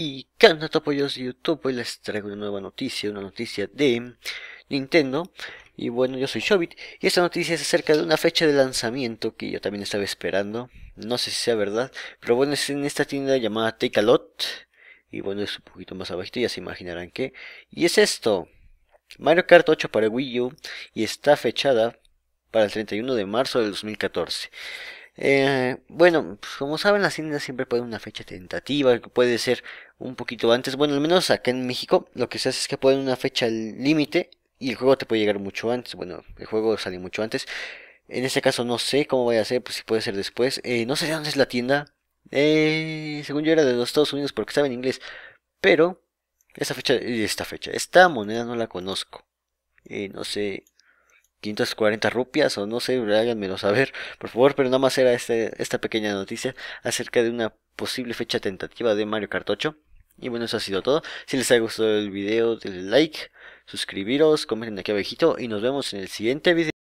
Y ¿qué apoyos de YouTube? Hoy les traigo una nueva noticia, una noticia de Nintendo. Y bueno, yo soy Shobit y esta noticia es acerca de una fecha de lanzamiento que yo también estaba esperando. No sé si sea verdad, pero bueno, es en esta tienda llamada Take a Lot. Y bueno, es un poquito más abajito, ya se imaginarán que Y es esto. Mario Kart 8 para Wii U y está fechada para el 31 de marzo del 2014. Eh, bueno, pues como saben, las tiendas siempre ponen una fecha tentativa, que puede ser un poquito antes. Bueno, al menos acá en México lo que se hace es que ponen una fecha límite y el juego te puede llegar mucho antes. Bueno, el juego sale mucho antes. En este caso no sé cómo vaya a ser, pues si puede ser después. Eh, no sé de dónde es la tienda. Eh, según yo era de los Estados Unidos porque estaba en inglés. Pero esta fecha, esta fecha, esta moneda no la conozco. Eh, no sé, 540 rupias o no sé, háganmelo saber, por favor, pero nada más era este, esta pequeña noticia acerca de una posible fecha tentativa de Mario Kart 8. Y bueno, eso ha sido todo. Si les ha gustado el video, denle like, suscribiros, comenten aquí abajito y nos vemos en el siguiente video.